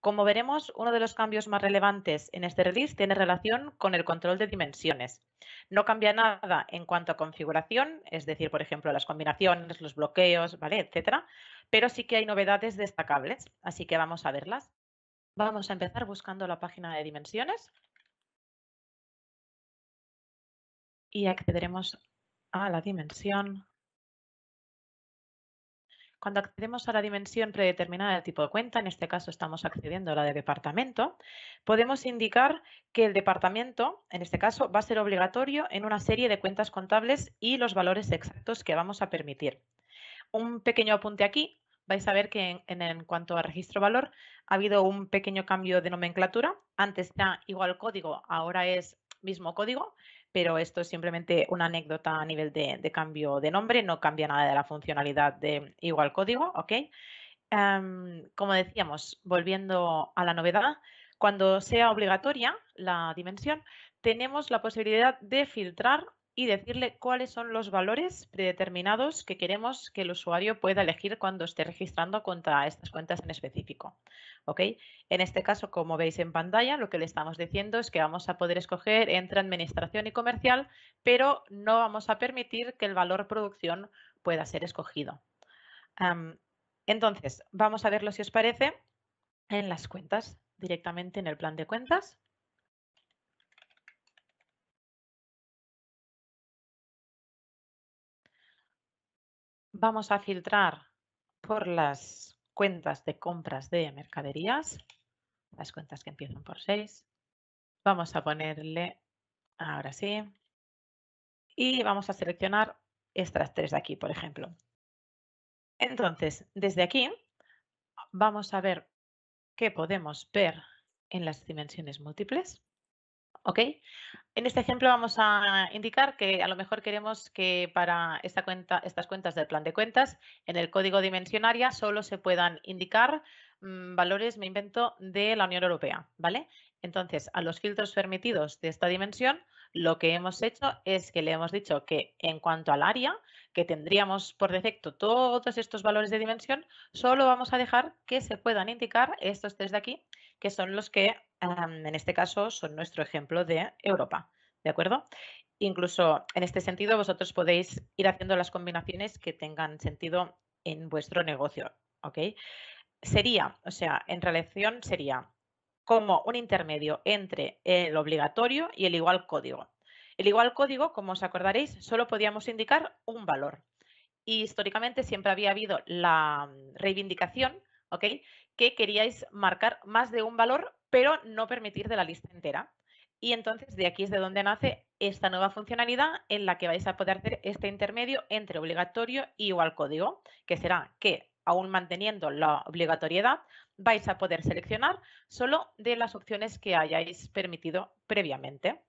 Como veremos, uno de los cambios más relevantes en este release tiene relación con el control de dimensiones. No cambia nada en cuanto a configuración, es decir, por ejemplo, las combinaciones, los bloqueos, ¿vale? etcétera, pero sí que hay novedades destacables, así que vamos a verlas. Vamos a empezar buscando la página de dimensiones y accederemos a la dimensión cuando accedemos a la dimensión predeterminada del tipo de cuenta, en este caso estamos accediendo a la de departamento, podemos indicar que el departamento, en este caso, va a ser obligatorio en una serie de cuentas contables y los valores exactos que vamos a permitir. Un pequeño apunte aquí, vais a ver que en, cuanto a registro valor ha habido un pequeño cambio de nomenclatura. Antes era igual código, ahora es mismo código pero esto es simplemente una anécdota a nivel de, cambio de nombre, no cambia nada de la funcionalidad de igual código, ¿ok? Em, como decíamos, volviendo a la novedad, cuando sea obligatoria la dimensión, tenemos la posibilidad de filtrar y decirle cuáles son los valores predeterminados que queremos que el usuario pueda elegir cuando esté registrando contra estas cuentas en específico. ¿Ok? En este caso, como veis en pantalla, lo que le estamos diciendo es que vamos a poder escoger entre administración y comercial, pero no vamos a permitir que el valor producción pueda ser escogido. entonces, vamos a verlo si os parece en las cuentas, directamente en el plan de cuentas. Vamos a filtrar por las cuentas de compras de mercaderías, las cuentas que empiezan por 6. Vamos a ponerle, ahora sí, y vamos a seleccionar estas tres de aquí, por ejemplo. Entonces, desde aquí vamos a ver qué podemos ver en las dimensiones múltiples. ¿Ok? En este ejemplo vamos a indicar que a lo mejor queremos que para esta cuenta, estas cuentas del plan de cuentas, en el código dimensionaria solo se puedan indicar mm, valores, me invento, de la Unión Europea, ¿vale? Entonces, a los filtros permitidos de esta dimensión, lo que hemos hecho es que le hemos dicho que en cuanto al área, que tendríamos por defecto todos estos valores de dimensión, solo vamos a dejar que se puedan indicar estos tres de aquí, que son los que en este caso son nuestro ejemplo de Europa, ¿de acuerdo? Incluso en este sentido vosotros podéis ir haciendo las combinaciones que tengan sentido en vuestro negocio, ¿ok? Sería, o sea, en relación sería como un intermedio entre el obligatorio y el igual código. El igual código, como os acordaréis, solo podíamos indicar un valor. Y históricamente siempre había habido la mm, reivindicación, ¿ok? Que queríais marcar más de un valor pero no permitir de la lista entera. Y entonces de aquí es de donde nace esta nueva funcionalidad en la que vais a poder hacer este intermedio entre obligatorio y igual código, que será que, aún manteniendo la obligatoriedad, vais a poder seleccionar solo de las opciones que hayáis permitido previamente.